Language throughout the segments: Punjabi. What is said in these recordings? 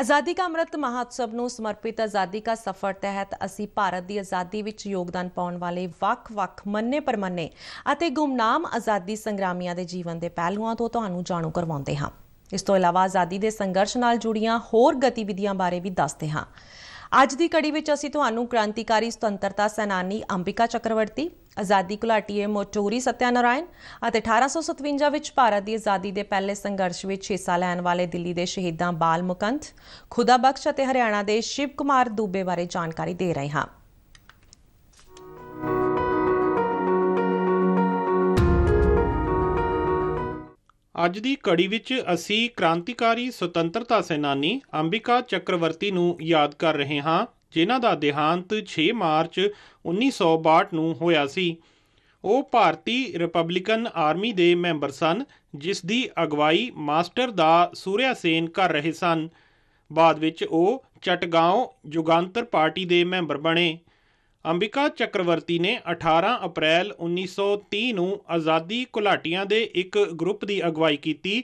ਆਜ਼ਾਦੀ ਕਾ ਅੰਮ੍ਰਿਤ ਮਹਾਉਤਸਵ ਨੂੰ ਸਮਰਪਿਤ ਆਜ਼ਾਦੀ ਕਾ ਸਫ਼ਰ ਤਹਿਤ ਅਸੀਂ ਭਾਰਤ ਦੀ ਆਜ਼ਾਦੀ ਵਿੱਚ ਯੋਗਦਾਨ ਪਾਉਣ ਵਾਲੇ ਵੱਖ-ਵੱਖ ਮੰਨੇ ਪਰਮੰਨੇ ਅਤੇ ਗੁਮਨਾਮ ਆਜ਼ਾਦੀ ਸੰਗਰਾਮੀਆਂ ਦੇ ਜੀਵਨ ਦੇ ਪਹਿਲੂਆਂ ਤੋਂ ਤੁਹਾਨੂੰ ਜਾਣੂ ਕਰਵਾਉਂਦੇ ਹਾਂ ਇਸ ਤੋਂ ਇਲਾਵਾ ਆਜ਼ਾਦੀ ਦੇ ਸੰਘਰਸ਼ ਨਾਲ ਜੁੜੀਆਂ ਹੋਰ ਗਤੀਵਿਧੀਆਂ ਬਾਰੇ ਵੀ ਦੱਸਦੇ ਹਾਂ ਅੱਜ ਦੀ ਕੜੀ ਵਿੱਚ ਅਸੀਂ ਤੁਹਾਨੂੰ ਕ੍ਰਾਂਤੀਕਾਰੀ ਸੁਤੰਤਰਤਾ ਸੈਨਾਨੀ ਅੰਬਿਕਾ ਚੱਕਰਵਰਤੀ ਆਜ਼ਾਦੀ ਘੁਲਾਟੀਏ ਮੋਚੋਰੀ ਸਤਿਆਨਾਰਾਇਣ ਅਤੇ 1857 ਵਿੱਚ ਭਾਰਤ ਦੀ ਆਜ਼ਾਦੀ ਦੇ ਪਹਿਲੇ ਸੰਘਰਸ਼ ਵਿੱਚ ਹਿੱਸਾ ਲੈਣ ਵਾਲੇ ਦਿੱਲੀ ਦੇ ਸ਼ਹੀਦਾਂ ਬਾਲ ਖੁਦਾਬਖਸ਼ ਅਤੇ ਹਰਿਆਣਾ ਦੇ ਸ਼ਿਵ ਕੁਮਾਰ ਦੂਬੇ ਬਾਰੇ ਜਾਣਕਾਰੀ ਦੇ ਰਹੇ ਹਾਂ ਅੱਜ ਦੀ ਕੜੀ ਵਿੱਚ ਅਸੀਂ ਕ੍ਰਾਂਤੀਕਾਰੀ ਸੁਤੰਤਰਤਾ ਸੈਨਾਨੀ ਅੰਬਿਕਾ ਚੱਕਰਵਰਤੀ ਨੂੰ ਯਾਦ ਕਰ ਰਹੇ ਹਾਂ ਜਿਨ੍ਹਾਂ ਦਾ ਦੇਹਾਂਤ 6 ਮਾਰਚ 1962 ਨੂੰ ਹੋਇਆ ਸੀ ਉਹ ਭਾਰਤੀ ਰਿਪਬਲਿਕਨ ਆਰਮੀ ਦੇ ਮੈਂਬਰ ਸਨ ਜਿਸ ਦੀ ਅਗਵਾਈ ਮਾਸਟਰ ਦਾ ਸੂਰਿਆ ਸੇਨ ਕਰ ਰਹੇ ਸਨ ਬਾਅਦ ਵਿੱਚ ਉਹ ਚਟਗਾਉਂ ਜੁਗਾਂਤਰ ਪਾਰਟੀ ਦੇ ਮੈਂਬਰ ਬਣੇ ਅੰਬਿਕਾ ਚੱਕਰਵਰਤੀ ਨੇ 18 ਅਪ੍ਰੈਲ 1930 ਨੂੰ ਆਜ਼ਾਦੀ ਘੁਲਾਟੀਆਂ ਦੇ ਇੱਕ ਗਰੁੱਪ ਦੀ ਅਗਵਾਈ ਕੀਤੀ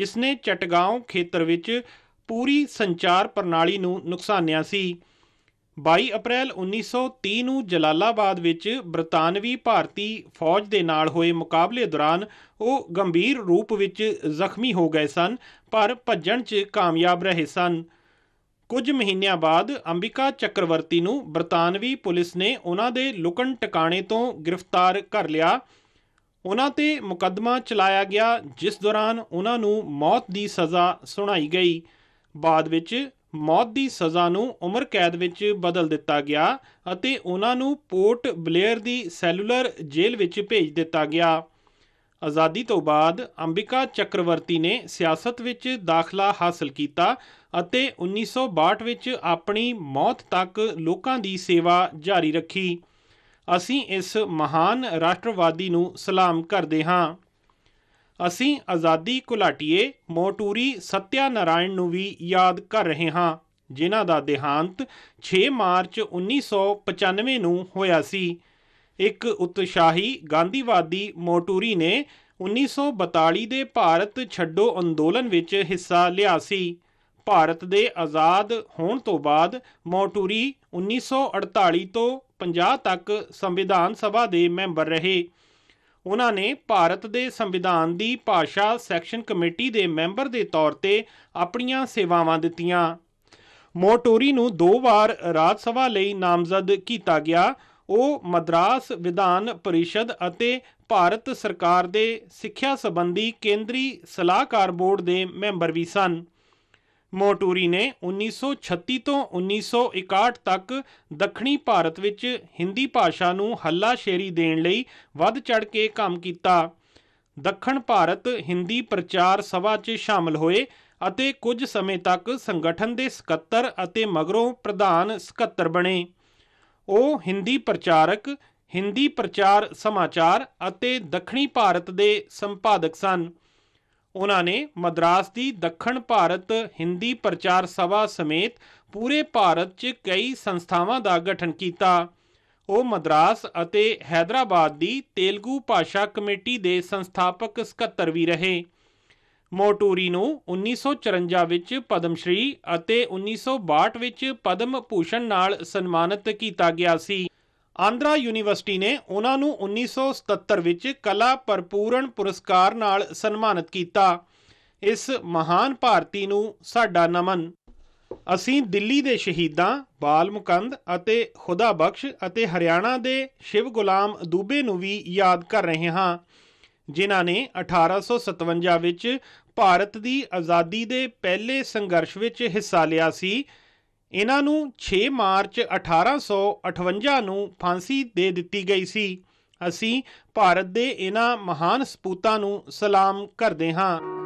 ਜਿਸ ਨੇ ਚਟਗਾਉਂ ਖੇਤਰ ਵਿੱਚ ਪੂਰੀ ਸੰਚਾਰ ਪ੍ਰਣਾਲੀ ਨੂੰ ਨੁਕਸਾਨਿਆ ਸੀ 22 ਅਪ੍ਰੈਲ 1930 ਨੂੰ ਜਲਾਲਾਬਾਦ ਵਿੱਚ ਬ੍ਰਿਟਾਨਵੀ ਭਾਰਤੀ ਫੌਜ ਦੇ ਨਾਲ ਹੋਏ ਮੁਕਾਬਲੇ ਦੌਰਾਨ ਉਹ ਗੰਭੀਰ ਰੂਪ ਵਿੱਚ ਜ਼ਖਮੀ ਹੋ ਗਏ ਸਨ ਪਰ ਭੱਜਣ 'ਚ ਕਾਮਯਾਬ ਰਹੇ ਸਨ ਕੁਝ ਮਹੀਨਿਆਂ ਬਾਅਦ ਅੰਬਿਕਾ ਚੱਕਰਵਰਤੀ ਨੂੰ ਬਰਤਾਨਵੀ ਪੁਲਿਸ ਨੇ ਉਹਨਾਂ ਦੇ ਲੁਕਣ ਟਿਕਾਣੇ ਤੋਂ ਗ੍ਰਿਫਤਾਰ ਕਰ ਲਿਆ ਉਹਨਾਂ ਤੇ ਮੁਕੱਦਮਾ ਚਲਾਇਆ ਗਿਆ ਜਿਸ ਦੌਰਾਨ ਉਹਨਾਂ ਨੂੰ ਮੌਤ ਦੀ ਸਜ਼ਾ ਸੁਣਾਈ ਗਈ ਬਾਅਦ ਵਿੱਚ ਮੌਤ ਦੀ ਸਜ਼ਾ ਨੂੰ ਉਮਰ ਕੈਦ ਵਿੱਚ ਬਦਲ ਦਿੱਤਾ ਗਿਆ ਅਤੇ ਉਹਨਾਂ ਨੂੰ ਪੋਰਟ ਬਲੇਅਰ ਦੀ ਸੈਲੂਲਰ ਜੇਲ੍ਹ ਵਿੱਚ ਭੇਜ ਦਿੱਤਾ ਗਿਆ ਆਜ਼ਾਦੀ ਤੋਂ ਬਾਅਦ ਅੰਬਿਕਾ ਚੱਕਰਵਰਤੀ ਨੇ ਸਿਆਸਤ ਵਿੱਚ ਦਾਖਲਾ ਹਾਸਲ ਕੀਤਾ ਅਤੇ 1962 ਵਿੱਚ ਆਪਣੀ ਮੌਤ ਤੱਕ ਲੋਕਾਂ ਦੀ ਸੇਵਾ ਜਾਰੀ ਰੱਖੀ ਅਸੀਂ ਇਸ ਮਹਾਨ ਰਾਸ਼ਟਰਵਾਦੀ ਨੂੰ ਸਲਾਮ ਕਰਦੇ ਹਾਂ ਅਸੀਂ ਆਜ਼ਾਦੀ ਕੁਲਾਟੀਏ ਮੋਟੂਰੀ ਸਤਿਆ ਨਾਰਾਇਣ ਨੂੰ ਵੀ ਯਾਦ ਕਰ ਰਹੇ ਹਾਂ ਜਿਨ੍ਹਾਂ ਦਾ ਦੇਹਾਂਤ 6 ਮਾਰਚ 1995 ਨੂੰ ਹੋਇਆ ਸੀ ਇੱਕ ਉਤਸ਼ਾਹੀ ਗਾਂਧੀਵਾਦੀ ਮੋਟੂਰੀ ਨੇ 1942 ਦੇ ਭਾਰਤ ਛੱਡੋ ਅੰਦੋਲਨ ਵਿੱਚ ਹਿੱਸਾ ਲਿਆ ਸੀ ਭਾਰਤ ਦੇ ਆਜ਼ਾਦ ਹੋਣ ਤੋਂ ਬਾਅਦ ਮੋਟੂਰੀ 1948 ਤੋਂ 50 ਤੱਕ ਸੰਵਿਧਾਨ ਸਭਾ ਦੇ ਮੈਂਬਰ ਰਹੇ ਉਹਨਾਂ ਨੇ ਭਾਰਤ ਦੇ ਸੰਵਿਧਾਨ ਦੀ ਭਾਸ਼ਾ ਸੈਕਸ਼ਨ ਕਮੇਟੀ ਦੇ ਮੈਂਬਰ ਦੇ ਤੌਰ ਤੇ ਆਪਣੀਆਂ ਸੇਵਾਵਾਂ ਦਿੱਤੀਆਂ ਮੋਟੂਰੀ ਨੂੰ ਦੋ ਵਾਰ ਰਾਜ ਸਭਾ ਲਈ ਨਾਮਜ਼ਦ ਕੀਤਾ ਗਿਆ ਉਹ ਮਦਰਾਸ ਵਿਧਾਨ ਪਰਿਸ਼ਦ ਅਤੇ ਭਾਰਤ ਸਰਕਾਰ ਦੇ ਸਿੱਖਿਆ ਸੰਬੰਧੀ ਕੇਂਦਰੀ ਸਲਾਹਕਾਰ ਬੋਰਡ ਦੇ ਮੈਂਬਰ ਵੀ ਸਨ ਮੋਟੂਰੀ ਨੇ 1936 ਤੋਂ 1961 ਤੱਕ ਦੱਖਣੀ ਭਾਰਤ ਵਿੱਚ ਹਿੰਦੀ ਭਾਸ਼ਾ ਨੂੰ ਹੱਲਾ ਸ਼ੇਰੀ ਦੇਣ ਲਈ ਵੱਧ ਚੜ ਕੇ ਕੰਮ ਕੀਤਾ ਦੱਖਣ ਭਾਰਤ ਹਿੰਦੀ ਪ੍ਰਚਾਰ ਸਭਾ 'ਚ ਸ਼ਾਮਲ ਹੋਏ ਅਤੇ ਕੁਝ ਸਮੇਂ ਤੱਕ ਸੰਗਠਨ ਦੇ ਸਕੱਤਰ ਅਤੇ ਮਗਰੋਂ ਪ੍ਰਧਾਨ ਸਕੱਤਰ ਬਣੇ ਉਹ ਹਿੰਦੀ ਪ੍ਰਚਾਰਕ ਹਿੰਦੀ ਪ੍ਰਚਾਰ ਸਮਾਚਾਰ ਅਤੇ ਦੱਖਣੀ ਭਾਰਤ ਦੇ ਸੰਪਾਦਕ ਸਨ ਉਹਨਾਂ ਨੇ ਮਦਰਾਸ ਦੀ ਦੱਖਣ ਭਾਰਤ ਹਿੰਦੀ ਪ੍ਰਚਾਰ ਸਭਾ ਸਮੇਤ ਪੂਰੇ ਭਾਰਤ 'ਚ ਕਈ ਸੰਸਥਾਵਾਂ ਦਾ ਗਠਨ ਕੀਤਾ ਉਹ ਮਦਰਾਸ ਅਤੇ ਹైదరాబాద్ ਦੀ ਤੇਲਗੂ ਭਾਸ਼ਾ ਕਮੇਟੀ ਦੇ ਸੰਸਥਾਪਕ ਸਕੱਤਰ ਵੀ ਰਹੇ ਮੋਟੂਰੀ ਨੂੰ 1954 ਵਿੱਚ ਪਦਮ ਸ਼੍ਰੀ ਅਤੇ 1962 ਵਿੱਚ ਪਦਮ ਭੂਸ਼ਣ ਨਾਲ ਸਨਮਾਨਿਤ ਕੀਤਾ ਗਿਆ ਸੀ ਆਂਧਰਾ ਯੂਨੀਵਰਸਿਟੀ ਨੇ ਉਹਨਾਂ ਨੂੰ 1977 ਵਿੱਚ ਕਲਾ ਪਰਪੂਰਨ ਪੁਰਸਕਾਰ ਨਾਲ ਸਨਮਾਨਿਤ ਕੀਤਾ ਇਸ ਮਹਾਨ ਭਾਰਤੀ ਨੂੰ ਸਾਡਾ ਨਮਨ ਅਸੀਂ ਦਿੱਲੀ ਦੇ ਸ਼ਹੀਦਾਂ ਬਾਲ ਮੁਕੰਦ ਅਤੇ ਖੁਦਾ ਬਖਸ਼ ਅਤੇ ਹਰਿਆਣਾ ਦੇ ਸ਼ਿਵ ਗੁਲਾਮ ਦੂਬੇ ਨੂੰ ਵੀ ਯਾਦ ਕਰ ਰਹੇ ਹਾਂ ਜਿਨ੍ਹਾਂ ਨੇ 1857 ਵਿੱਚ ਭਾਰਤ ਦੀ ਆਜ਼ਾਦੀ ਦੇ ਪਹਿਲੇ ਸੰਘਰਸ਼ ਵਿੱਚ ਹਿੱਸਾ ਲਿਆ ਸੀ ਇਹਨਾਂ ਨੂੰ 6 ਮਾਰਚ 1858 ਨੂੰ ਫਾਂਸੀ ਦੇ ਦਿੱਤੀ ਗਈ ਸੀ ਅਸੀਂ ਭਾਰਤ ਦੇ ਇਹਨਾਂ ਮਹਾਨ ਸਪੂਤਾਂ ਨੂੰ ਸਲਾਮ ਕਰਦੇ ਹਾਂ